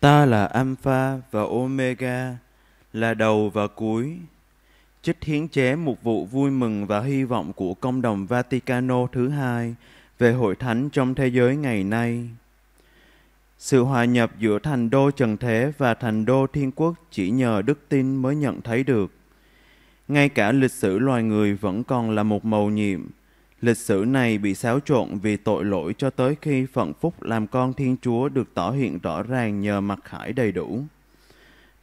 Ta là Alpha và Omega, là đầu và cuối. Trích hiến chế một vụ vui mừng và hy vọng của công đồng Vaticano thứ hai về hội thánh trong thế giới ngày nay. Sự hòa nhập giữa thành đô trần thế và thành đô thiên quốc chỉ nhờ đức tin mới nhận thấy được. Ngay cả lịch sử loài người vẫn còn là một màu nhiệm, Lịch sử này bị xáo trộn vì tội lỗi cho tới khi phận phúc làm con Thiên Chúa được tỏ hiện rõ ràng nhờ mặt khải đầy đủ.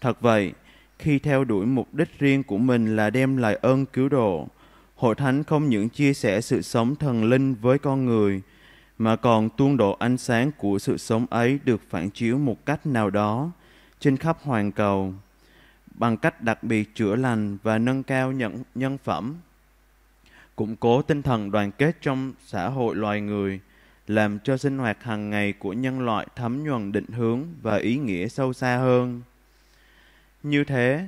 Thật vậy, khi theo đuổi mục đích riêng của mình là đem lại ơn cứu độ, Hội Thánh không những chia sẻ sự sống thần linh với con người, mà còn tuôn độ ánh sáng của sự sống ấy được phản chiếu một cách nào đó trên khắp hoàn cầu, bằng cách đặc biệt chữa lành và nâng cao nhận nhân phẩm củng cố tinh thần đoàn kết trong xã hội loài người, làm cho sinh hoạt hàng ngày của nhân loại thấm nhuần định hướng và ý nghĩa sâu xa hơn. Như thế,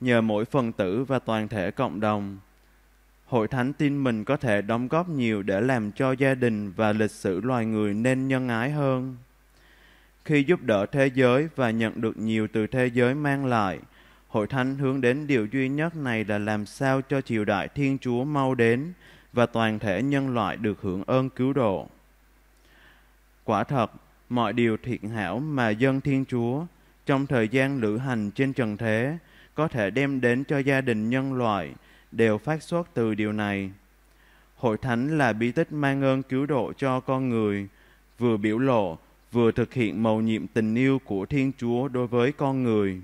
nhờ mỗi phần tử và toàn thể cộng đồng, Hội Thánh tin mình có thể đóng góp nhiều để làm cho gia đình và lịch sử loài người nên nhân ái hơn. Khi giúp đỡ thế giới và nhận được nhiều từ thế giới mang lại – Hội Thánh hướng đến điều duy nhất này là làm sao cho triều đại Thiên Chúa mau đến và toàn thể nhân loại được hưởng ơn cứu độ. Quả thật, mọi điều thiện hảo mà dân Thiên Chúa trong thời gian lữ hành trên trần thế có thể đem đến cho gia đình nhân loại đều phát xuất từ điều này. Hội Thánh là bí tích mang ơn cứu độ cho con người, vừa biểu lộ vừa thực hiện mầu nhiệm tình yêu của Thiên Chúa đối với con người.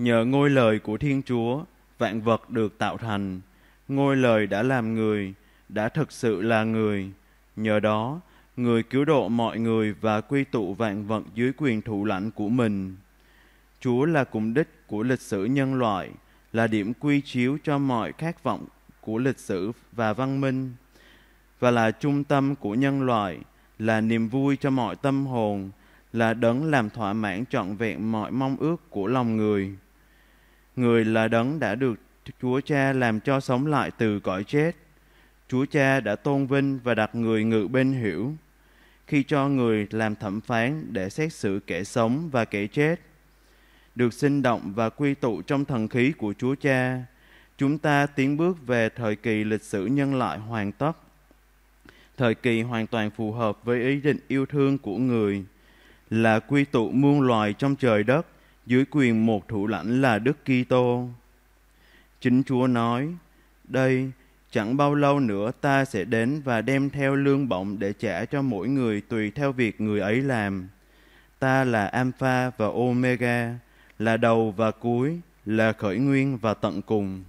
Nhờ ngôi lời của Thiên Chúa, vạn vật được tạo thành. Ngôi lời đã làm người, đã thực sự là người. Nhờ đó, người cứu độ mọi người và quy tụ vạn vật dưới quyền thủ lãnh của mình. Chúa là cùng đích của lịch sử nhân loại, là điểm quy chiếu cho mọi khát vọng của lịch sử và văn minh, và là trung tâm của nhân loại, là niềm vui cho mọi tâm hồn, là đấng làm thỏa mãn trọn vẹn mọi mong ước của lòng người. Người là đấng đã được Chúa Cha làm cho sống lại từ cõi chết. Chúa Cha đã tôn vinh và đặt người ngự bên hiểu khi cho người làm thẩm phán để xét xử kẻ sống và kẻ chết. Được sinh động và quy tụ trong thần khí của Chúa Cha, chúng ta tiến bước về thời kỳ lịch sử nhân loại hoàn tất. Thời kỳ hoàn toàn phù hợp với ý định yêu thương của người là quy tụ muôn loài trong trời đất – dưới quyền một thủ lãnh là Đức Kitô. Chính Chúa nói, đây, chẳng bao lâu nữa ta sẽ đến và đem theo lương bổng để trả cho mỗi người tùy theo việc người ấy làm. Ta là Alpha và Omega, là đầu và cuối, là khởi nguyên và tận cùng.